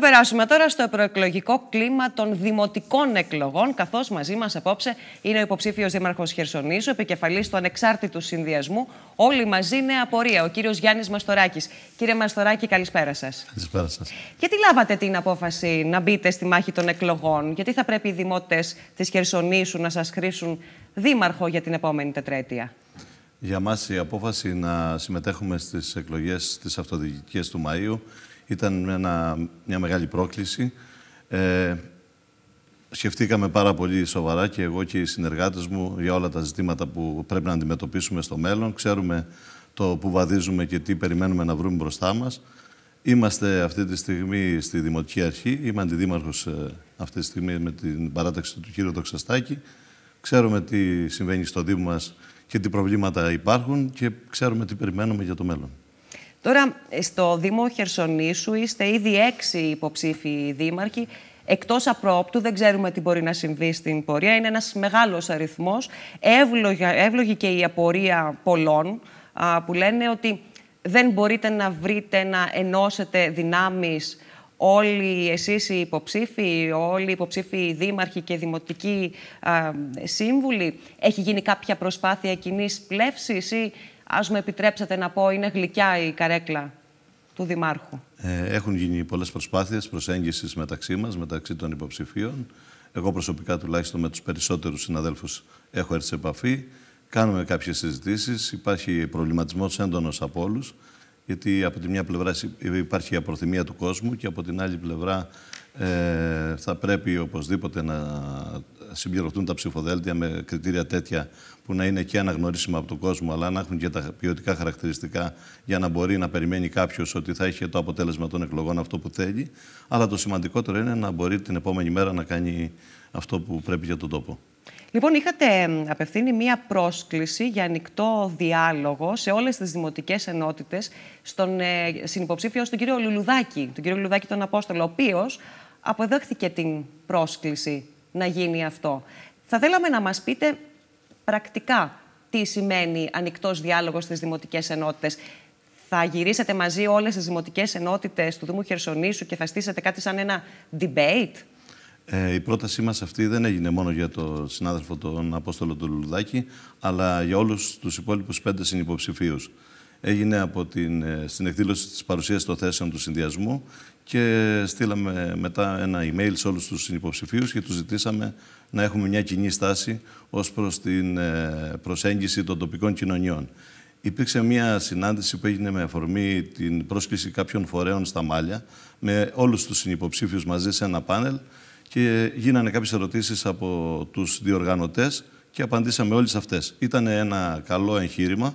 Θα περάσουμε τώρα στο προεκλογικό κλίμα των δημοτικών εκλογών, καθώς μαζί μας απόψε είναι ο υποψήφιος Δήμαρχος Χερσονήσου, επικεφαλής του Ανεξάρτητου Συνδυασμού. Όλοι μαζί είναι απορία. ο κύριος Γιάννης Μαστοράκης. Κύριε Μαστοράκη, καλησπέρα σας. Καλησπέρα σας. Γιατί λάβατε την απόφαση να μπείτε στη μάχη των εκλογών, Γιατί θα πρέπει οι δημότες της Χερσονήσου να σας χρήσουν δήμαρχο για την επόμενη τετραετία. Για μας η απόφαση να συμμετέχουμε στις εκλογές της αυτοδιοικητικής του Μαΐου ήταν ένα, μια μεγάλη πρόκληση. Ε, σκεφτήκαμε πάρα πολύ σοβαρά και εγώ και οι συνεργάτες μου για όλα τα ζητήματα που πρέπει να αντιμετωπίσουμε στο μέλλον. Ξέρουμε το που βαδίζουμε και τι περιμένουμε να βρούμε μπροστά μας. Είμαστε αυτή τη στιγμή στη Δημοτική Αρχή. Είμαι αντιδήμαρχος ε, αυτή τη στιγμή με την παράταξη του κ. Τοξαστάκη. Ξέρουμε τι συμβαίνει στο Δήμο μας και τι προβλήματα υπάρχουν και ξέρουμε τι περιμένουμε για το μέλλον. Τώρα, ε, στο Δήμο Χερσονήσου είστε ήδη έξι υποψήφοι δήμαρχοι. Εκτός απρόπτου, δεν ξέρουμε τι μπορεί να συμβεί στην πορεία. Είναι ένας μεγάλος αριθμός. Εύλογη και η απορία πολλών που λένε ότι δεν μπορείτε να βρείτε, να ενώσετε δυνάμεις όλοι εσείς οι υποψήφοι, όλοι οι υποψήφοι δήμαρχοι και δημοτικοί σύμβουλοι. Έχει γίνει κάποια προσπάθεια κοινής πλεύσης ή ας μου επιτρέψετε να πω, είναι γλυκιά η καρέκλα του Δημάρχου. Ε, έχουν γίνει πολλές προσπάθειες προσέγγισης μεταξύ μας, μεταξύ των υποψηφίων. Εγώ προσωπικά τουλάχιστον με τους περισσότερους συναδέλφους έχω έρθει σε επαφή. Κάνουμε κάποιες συζητήσεις, υπάρχει προβληματισμός έντονος από όλους. Γιατί από τη μια πλευρά υπάρχει η απροθυμία του κόσμου και από την άλλη πλευρά ε, θα πρέπει οπωσδήποτε να συμπληρωθούν τα ψηφοδέλτια με κριτήρια τέτοια που να είναι και αναγνωρίσιμα από τον κόσμο, αλλά να έχουν και τα ποιοτικά χαρακτηριστικά για να μπορεί να περιμένει κάποιος ότι θα έχει το αποτέλεσμα των εκλογών αυτό που θέλει. Αλλά το σημαντικότερο είναι να μπορεί την επόμενη μέρα να κάνει αυτό που πρέπει για τον τόπο. Λοιπόν, είχατε απευθύνει μία πρόσκληση για ανοιχτό διάλογο σε όλες τις δημοτικές ενότητες στον ε, συνυποψήφιο, στον κύριο Λουλουδάκη, τον κύριο Λουλουδάκη τον Απόστολο, ο οποίος αποδέχθηκε την πρόσκληση να γίνει αυτό. Θα θέλαμε να μας πείτε πρακτικά τι σημαίνει ανοιχτός διάλογος στις δημοτικές ενότητες. Θα γυρίσετε μαζί όλες τις δημοτικές ενότητες του Δήμου Χερσονήσου και θα στήσετε κάτι σαν ένα debate. Ε, η πρότασή μας αυτή δεν έγινε μόνο για τον συνάδελφο τον Απόστολο του Λουλουδάκη, αλλά για όλους τους υπόλοιπους πέντε συνυποψηφίους. Έγινε από την, ε, στην εκδήλωση της παρουσίας των θέσεων του συνδυασμού και στείλαμε μετά ένα email σε όλους τους συνυποψηφίους και τους ζητήσαμε να έχουμε μια κοινή στάση ως προς την ε, προσέγγιση των τοπικών κοινωνιών. Υπήρξε μια συνάντηση που έγινε με αφορμή την πρόσκληση κάποιων φορέων στα Μάλια με όλους τους συνυποψήφιους μαζί σε ένα πάνελ και γίνανε κάποιες ερωτήσεις από τους διοργανωτές και απαντήσαμε όλες αυτές. Ήταν ένα καλό εγχείρημα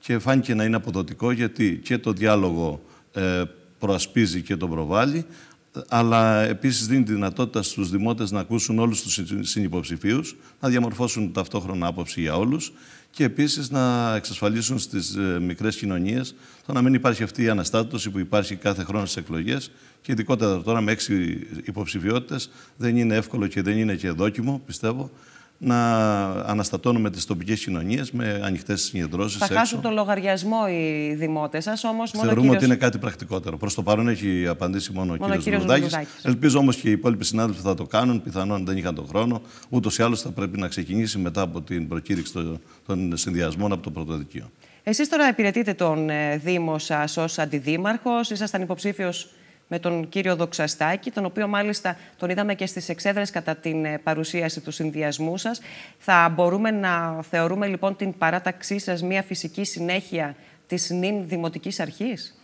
και φάνηκε να είναι αποδοτικό γιατί και το διάλογο ε, προασπίζει και τον προβάλλει, αλλά επίσης δίνει τη δυνατότητα στους δημότες να ακούσουν όλους τους συνυποψηφίους, να διαμορφώσουν ταυτόχρονα άποψη για όλους και επίσης να εξασφαλίσουν στις ε, μικρές κοινωνίες το να μην υπάρχει αυτή η αναστάτωση που υπάρχει κάθε χρόνο στις εκλογές και ειδικότερα τώρα με έξι υποψηφιότητες δεν είναι εύκολο και δεν είναι και δόκιμο, πιστεύω, να αναστατώνουμε τις τοπικές κοινωνίες με ανοιχτές συγκεντρώσεις. Θα χάσουν τον λογαριασμό οι δημότες σας, όμως. Θεωρούμε κύριος... ότι είναι κάτι πρακτικότερο. Προς το παρόν έχει απαντήσει μόνο, μόνο ο κ. Μουδάκη. Ελπίζω όμως και οι υπόλοιποι συνάδελφοι θα το κάνουν. Πιθανόν δεν είχαν τον χρόνο. Ούτως ή άλλως θα πρέπει να ξεκινήσει μετά από την προκήρυξη των συνδυασμών από το Πρωτοδικείο. Εσείς τώρα υπηρετείτε τον ε, Δήμο σας ως αντιδήμαρχος, ήσασταν υποψήφιος με τον κύριο Δοξαστάκη, τον οποίο μάλιστα τον είδαμε και στις εξέδρες κατά την ε, παρουσίαση του συνδυασμού σας. Θα μπορούμε να θεωρούμε λοιπόν την παράταξή σας μια φυσική συνέχεια της νυν Δημοτικής Αρχής.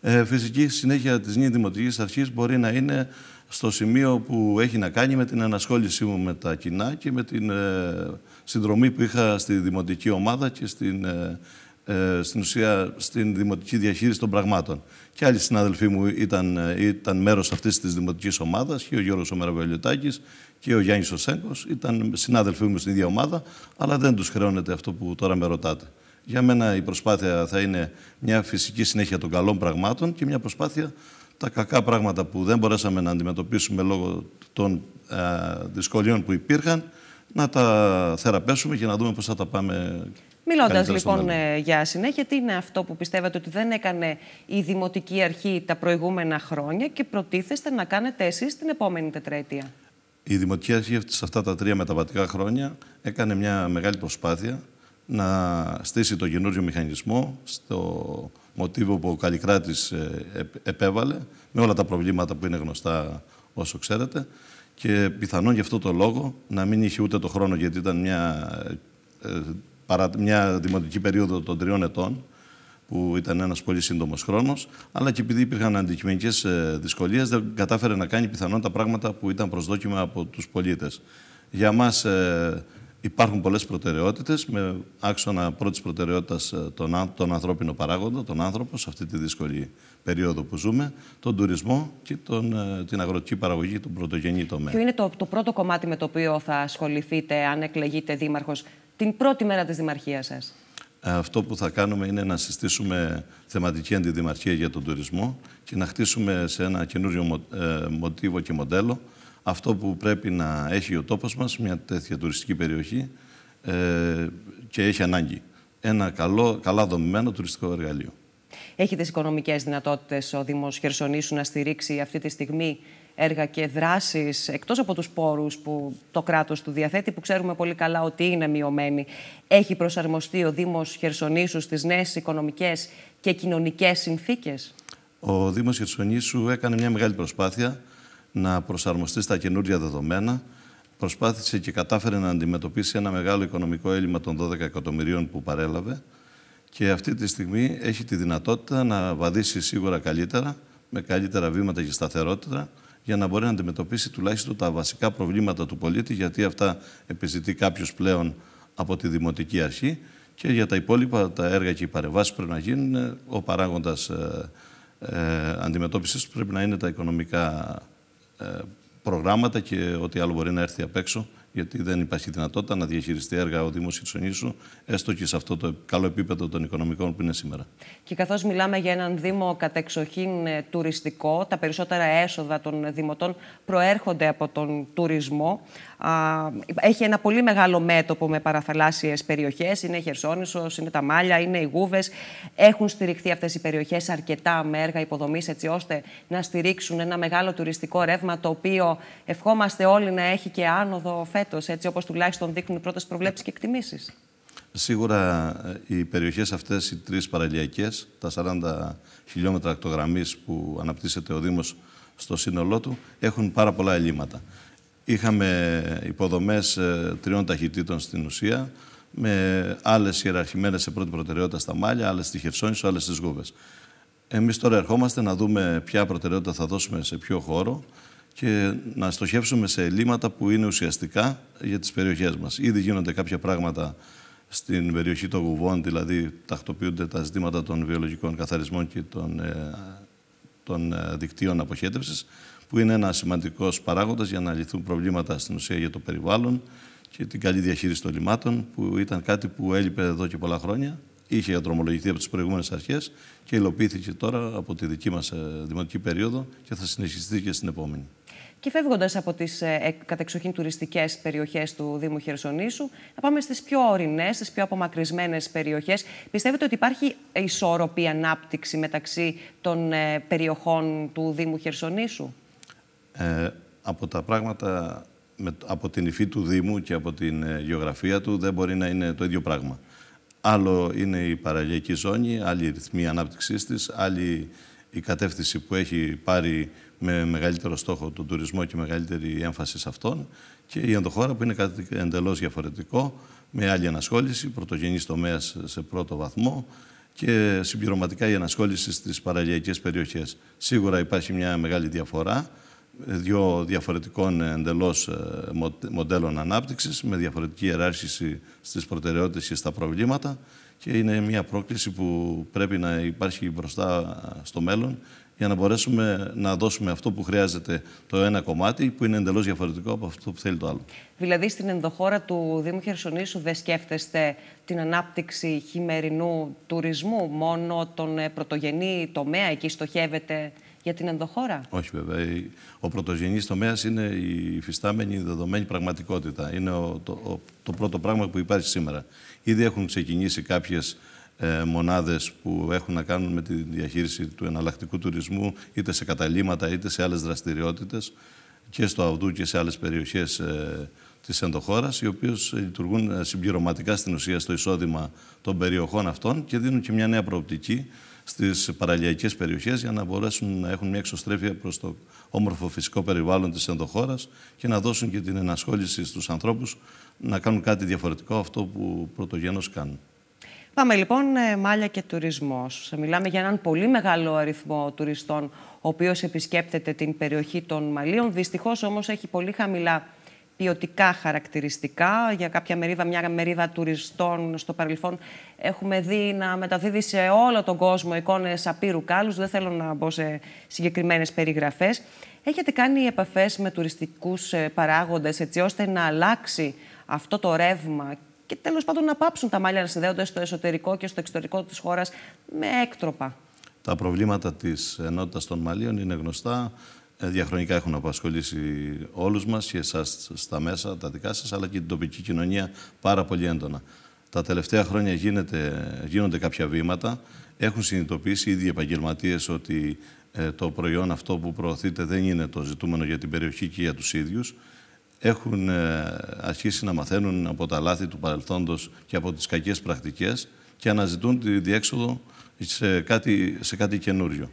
Ε, φυσική συνέχεια της νυν Δημοτικής Αρχής μπορεί να είναι στο σημείο που έχει να κάνει με την ανασχόλησή μου με τα κοινά και με την ε, συνδρομή που είχα στη Δημοτική Ομάδα και στην ε, στην ουσία στην δημοτική διαχείριση των πραγμάτων. Και άλλοι συνάδελφοί μου ήταν, ε, ήταν μέρος αυτής της δημοτικής ομάδας, και ο Γιώργος Ομεραβελιωτάκη και ο Γιάννης Οσέγκος. Ήταν συνάδελφοί μου στην ίδια ομάδα, αλλά δεν τους χρεώνεται αυτό που τώρα με ρωτάτε. Για μένα η προσπάθεια θα είναι μια φυσική συνέχεια των καλών πραγμάτων και μια προσπάθεια τα κακά πράγματα που δεν μπορέσαμε να αντιμετωπίσουμε λόγω των ε, δυσκολιών που υπήρχαν, να τα θεραπεύσουμε και να δούμε πώς θα τα πάμε Μιλώντας λοιπόν ε, για συνέχεια, τι είναι αυτό που πιστεύετε ότι δεν έκανε η Δημοτική Αρχή τα προηγούμενα χρόνια και προτίθεστε να κάνετε εσείς την επόμενη τετραετία. Η Δημοτική Αρχή σε αυτά τα τρία μεταβατικά χρόνια έκανε μια μεγάλη προσπάθεια να στήσει το καινούριο μηχανισμό στο μοτίβο που ο Καλλικράτης ε, επέβαλε με όλα τα προβλήματα που είναι γνωστά όσο ξέρετε και πιθανόν γι' αυτό το λόγο να μην είχε ούτε το χρόνο γιατί ήταν μια, ε, μια δημοτική περίοδο των τριών ετών που ήταν ένας πολύ σύντομος χρόνος, αλλά και επειδή υπήρχαν αντικειμενικές ε, δυσκολίες δεν κατάφερε να κάνει πιθανόν τα πράγματα που ήταν προσδόκιμα από τους πολίτες. Για μας ε, Υπάρχουν πολλές προτεραιότητες με άξονα πρώτης προτεραιότητας ε, τον, τον ανθρώπινο παράγοντα, τον άνθρωπο σε αυτή τη δύσκολη περίοδο που ζούμε, τον τουρισμό και τον, ε, την αγροτική παραγωγή, τον πρωτογενή τομέα. Ποιο είναι το, το πρώτο κομμάτι με το οποίο θα ασχοληθείτε αν εκλεγείτε δήμαρχος την πρώτη μέρα της δημαρχίας σας. Ε, αυτό που θα κάνουμε είναι να συστήσουμε θεματική αντιδημαρχία για τον τουρισμό και να χτίσουμε σε ένα καινούριο μοτίβο και μοντέλο αυτό που πρέπει να έχει ο τόπος μας, μια τέτοια τουριστική περιοχή ε, και έχει ανάγκη. Ένα καλό, καλά δομημένο τουριστικό εργαλείο. Έχει τις οικονομικές δυνατότητες ο Δήμος Χερσονήσου να στηρίξει αυτή τη στιγμή έργα και δράσεις εκτός από τους πόρους που το κράτος του διαθέτει που ξέρουμε πολύ καλά ότι είναι μειωμένοι. Έχει προσαρμοστεί ο Δήμος Χερσονήσου στις νέες οικονομικές και κοινωνικές συνθήκες. Ο Δήμος Χερσονήσου έκανε μια μεγάλη προσπάθεια να προσαρμοστεί στα καινούργια δεδομένα, προσπάθησε και κατάφερε να αντιμετωπίσει ένα μεγάλο οικονομικό έλλειμμα των 12 εκατομμυρίων που παρέλαβε και αυτή τη στιγμή έχει τη δυνατότητα να βαδίσει σίγουρα καλύτερα, με καλύτερα βήματα και σταθερότητα, για να μπορεί να αντιμετωπίσει τουλάχιστον τα βασικά προβλήματα του πολίτη, γιατί αυτά επιζητεί κάποιος πλέον από τη Δημοτική Αρχή και για τα υπόλοιπα τα έργα και οι παρεμβάσεις πρέπει να γίνουν. Ο παράγοντας ε, ε, αντιμετώπισης πρέπει να είναι τα οικονομικά προγράμματα και ό,τι άλλο μπορεί να έρθει απ' έξω, γιατί δεν υπάρχει δυνατότητα να διαχειριστεί έργα ο Δήμος Χιτσονίσου, έστω και σε αυτό το καλό επίπεδο των οικονομικών που είναι σήμερα. Και καθώς μιλάμε για έναν Δήμο κατεξοχήν ε, τουριστικό, τα περισσότερα έσοδα των Δημοτών προέρχονται από τον τουρισμό έχει ένα πολύ μεγάλο μέτωπο με παραθαλάσσιες περιοχές. Είναι η Χερσόνησος, είναι τα Μάλια, είναι οι Γούβες. Έχουν στηριχθεί αυτές οι περιοχές αρκετά με έργα υποδομής έτσι ώστε να στηρίξουν ένα μεγάλο τουριστικό ρεύμα το οποίο ευχόμαστε όλοι να έχει και άνοδο φέτος έτσι όπως τουλάχιστον δείχνουν οι πρώτες προβλέψεις και εκτιμήσεις. Σίγουρα ε, οι περιοχές αυτές, οι τρεις παραλιακές, τα 40 χιλιόμετρα ακτογραμμής που αναπτύσσεται ο Δήμος στο σύνολό του, έχουν πάρα πολλά ελλείμματα. Είχαμε υποδομές ε, τριών ταχυτήτων στην ουσία, με άλλες ιεραρχημένες σε πρώτη προτεραιότητα στα Μάλια, άλλες στη Χερσόνησο, άλλες στις Γούβες. Εμείς τώρα ερχόμαστε να δούμε ποια προτεραιότητα θα δώσουμε σε ποιο χώρο και να στοχεύσουμε σε ελλείμματα που είναι ουσιαστικά για τις περιοχές μας. Ήδη γίνονται κάποια πράγματα στην περιοχή των Γουβών, δηλαδή τακτοποιούνται τα ζητήματα των βιολογικών καθαρισμών και των ε, των ε, δικτύων αποχέτευσης, που είναι ένας σημαντικός παράγοντας για να λυθούν προβλήματα στην ουσία για το περιβάλλον και την καλή διαχείριση των λιμάτων, που ήταν κάτι που έλειπε εδώ και πολλά χρόνια. Είχε δρομολογηθεί από τις προηγούμενες αρχές και υλοποιήθηκε τώρα από τη δική μας ε, δημοτική περίοδο και θα συνεχιστεί και στην επόμενη. Και φεύγοντας από τις ε, ε, κατεξοχήν τουριστικές περιοχές του Δήμου Χερσονήσου, να πάμε στις πιο ορεινές, στις πιο απομακρυσμένες περιοχές. Πιστεύετε ότι υπάρχει ισόρροπη ανάπτυξη μεταξύ των ε, περιοχών του Δήμου Χερσονήσου. Ε, από τα πράγματα, από την υφή του Δήμου και από την γεωγραφία του δεν μπορεί να είναι το ίδιο πράγμα. Άλλο είναι η παραλιακή ζώνη, άλλη η ρυθμή ανάπτυξής της, άλλη η κατεύθυνση που έχει πάρει με μεγαλύτερο στόχο τον τουρισμό και μεγαλύτερη έμφαση σε αυτόν. Και η ενδοχώρα που είναι κάτι εντελώς διαφορετικό, με άλλη ενασχόληση, πρωτογενής τομέας σε πρώτο βαθμό και συμπληρωματικά η ενασχόληση στις παραλιακές περιοχές. Σίγουρα υπάρχει μια μεγάλη διαφορά δύο διαφορετικών εντελώς ε, μοντέλων ανάπτυξης με διαφορετική ιεράρχηση στις προτεραιότητες και στα προβλήματα και είναι μια πρόκληση που πρέπει να υπάρχει μπροστά ε, στο μέλλον για να μπορέσουμε να δώσουμε αυτό που χρειάζεται το ένα κομμάτι, που είναι εντελώς διαφορετικό από αυτό που θέλει το άλλο. Δηλαδή, στην ενδοχώρα του Δήμου Χερσονήσου, δεν σκέφτεστε την ανάπτυξη χειμερινού τουρισμού, μόνο τον ε, πρωτογενή τομέα, εκεί στοχεύεται για την ενδοχώρα. Όχι, βέβαια. Ο πρωτογενής τομέας είναι η φυστάμενη δεδομένη πραγματικότητα. Είναι το, το πρώτο πράγμα που υπάρχει σήμερα. Ήδη έχουν ξεκινήσει κάποιες ε, μονάδες που έχουν να κάνουν με τη διαχείριση του εναλλακτικού τουρισμού είτε σε καταλήματα είτε σε άλλες δραστηριότητες και στο Αυδού και σε άλλες περιοχές ε, της ενδοχώρας οι οποίες λειτουργούν ε, συμπληρωματικά στην ουσία στο εισόδημα των περιοχών αυτών και δίνουν και μια νέα προοπτική στις παραλιακές περιοχές για να μπορέσουν να έχουν μια εξωστρέφεια προς το όμορφο φυσικό περιβάλλον της ενδοχώρας και να δώσουν και την ενασχόληση στους ανθρώπους να κάνουν κάτι διαφορετικό αυτό που πρωτογενώς κάνουν. Πάμε λοιπόν ε, μάλια και τουρισμός. Μιλάμε για έναν πολύ μεγάλο αριθμό τουριστών, ο οποίος επισκέπτεται την περιοχή των Μαλίων. Δυστυχώς όμως έχει πολύ χαμηλά ποιοτικά χαρακτηριστικά. Για κάποια μερίδα, μια μερίδα τουριστών στο παρελθόν έχουμε δει να μεταδίδει σε όλο τον κόσμο εικόνες απείρου κάλους. Δεν θέλω να μπω σε συγκεκριμένες περιγραφές. Έχετε κάνει επαφές με τουριστικούς ε, παράγοντες έτσι ώστε να αλλάξει αυτό το ρεύμα και τέλος πάντων να πάψουν τα μάλια να συνδέονται στο εσωτερικό και στο εξωτερικό της χώρας με έκτροπα. Τα προβλήματα της ενότητας των μαλλίων είναι γνωστά. Ε, διαχρονικά έχουν απασχολήσει όλους μας και εσάς στα μέσα, τα δικά σας, αλλά και την τοπική κοινωνία πάρα πολύ έντονα. Τα τελευταία χρόνια γίνεται, γίνονται κάποια βήματα. Έχουν συνειδητοποιήσει ήδη οι επαγγελματίες ότι ε, το προϊόν αυτό που προωθείται δεν είναι το ζητούμενο για την περιοχή και για τους ίδιους έχουν ε, αρχίσει να μαθαίνουν από τα λάθη του παρελθόντος και από τις κακές πρακτικές και αναζητούν τη διέξοδο σε κάτι, σε κάτι καινούριο.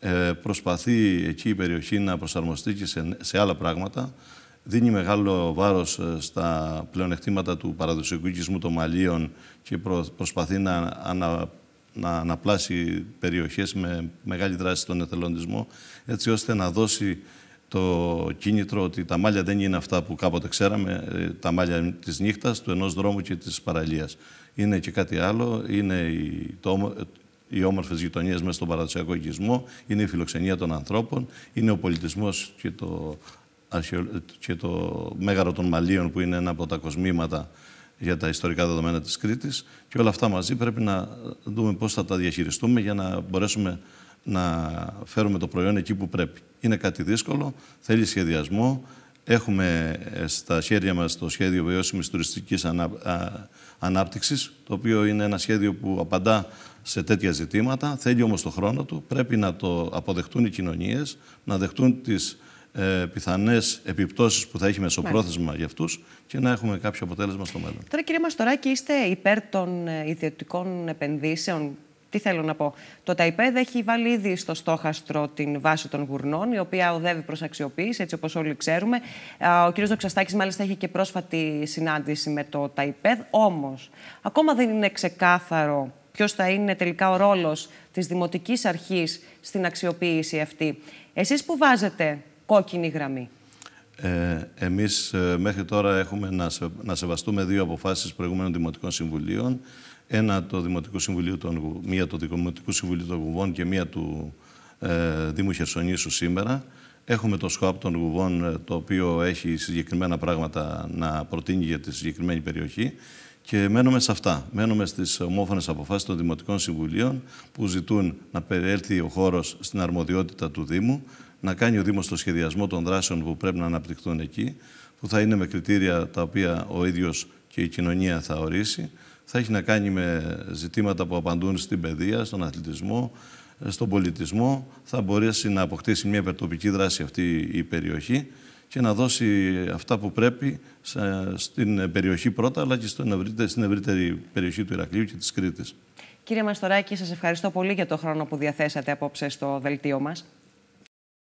Ε, προσπαθεί εκεί η περιοχή να προσαρμοστεί και σε, σε άλλα πράγματα. Δίνει μεγάλο βάρος ε, στα πλεονεκτήματα του παραδοσιακού οικισμού των Μαλίων και προσπαθεί να, να αναπλάσει περιοχές με μεγάλη δράση στον εθελοντισμό, έτσι ώστε να δώσει το κίνητρο ότι τα μάλια δεν είναι αυτά που κάποτε ξέραμε, ε, τα μάλια της νύχτας, του ενός δρόμου και της παραλίας. Είναι και κάτι άλλο, είναι η, το, ε, οι όμορφες γειτονίες μέσα στον παραδοσιακό οικισμό, είναι η φιλοξενία των ανθρώπων, είναι ο πολιτισμός και το, και το μέγαρο των μαλλιών που είναι ένα από τα κοσμήματα για τα ιστορικά δεδομένα της Κρήτης. Και όλα αυτά μαζί πρέπει να δούμε πώς θα τα διαχειριστούμε για να μπορέσουμε να φέρουμε το προϊόν εκεί που πρέπει. Είναι κάτι δύσκολο, θέλει σχεδιασμό. Έχουμε ε, στα χέρια μας το σχέδιο βιώσιμης τουριστικής ανα... ανάπτυξης, το οποίο είναι ένα σχέδιο που απαντά σε τέτοια ζητήματα. Θέλει όμως το χρόνο του, πρέπει να το αποδεχτούν οι κοινωνίες, να δεχτούν τις ε, πιθανές επιπτώσεις που θα έχει μεσοπρόθεσμα για αυτούς και να έχουμε κάποιο αποτέλεσμα στο μέλλον. Τώρα, κύριε Μαστοράκη, είστε υπέρ των ε, ιδιωτικών επενδύσεων τι θέλω να πω. Το ΤΑΙΠΕΔ έχει βάλει ήδη στο στόχαστρο την βάση των γουρνών, η οποία οδεύει προς αξιοποίηση, έτσι όπως όλοι ξέρουμε. Ο κ. Δοξαστάκης, μάλιστα, είχε και πρόσφατη συνάντηση με το ΤΑΙΠΕΔ. Όμως, ακόμα δεν είναι ξεκάθαρο ποιος θα είναι τελικά ο ρόλος της δημοτικής αρχής στην αξιοποίηση αυτή. Εσείς που βάζετε κόκκινη γραμμή. Ε, εμείς ε, μέχρι τώρα έχουμε να, σεβαστούμε δύο αποφάσεις προηγούμενων Δημοτικών Συμβουλίων. Ένα το Δημοτικό Συμβουλίο των, μία το Δημοτικό Συμβουλίο των Γουβών και μία του ε, Δήμου Χερσονήσου σήμερα. Έχουμε το ΣΚΟΑΠ των Γουβών ε, το οποίο έχει συγκεκριμένα πράγματα να προτείνει για τη συγκεκριμένη περιοχή. Και μένουμε σε αυτά. Μένουμε στις ομόφωνες αποφάσεις των Δημοτικών Συμβουλίων που ζητούν να περιέλθει ο χώρος στην αρμοδιότητα του Δήμου, να κάνει ο Δήμος το σχεδιασμό των δράσεων που πρέπει να αναπτυχθούν εκεί, που θα είναι με κριτήρια τα οποία ο ίδιος και η κοινωνία θα ορίσει. Θα έχει να κάνει με ζητήματα που απαντούν στην παιδεία, στον αθλητισμό, στον πολιτισμό. Θα μπορέσει να αποκτήσει μια υπερτοπική δράση αυτή η περιοχή και να δώσει αυτά που πρέπει στην περιοχή πρώτα, αλλά και στην ευρύτερη περιοχή του Ηρακλείου και της Κρήτης. Κύριε Μαστοράκη, σας ευχαριστώ πολύ για το χρόνο που διαθέσατε απόψε στο δελτίο μας.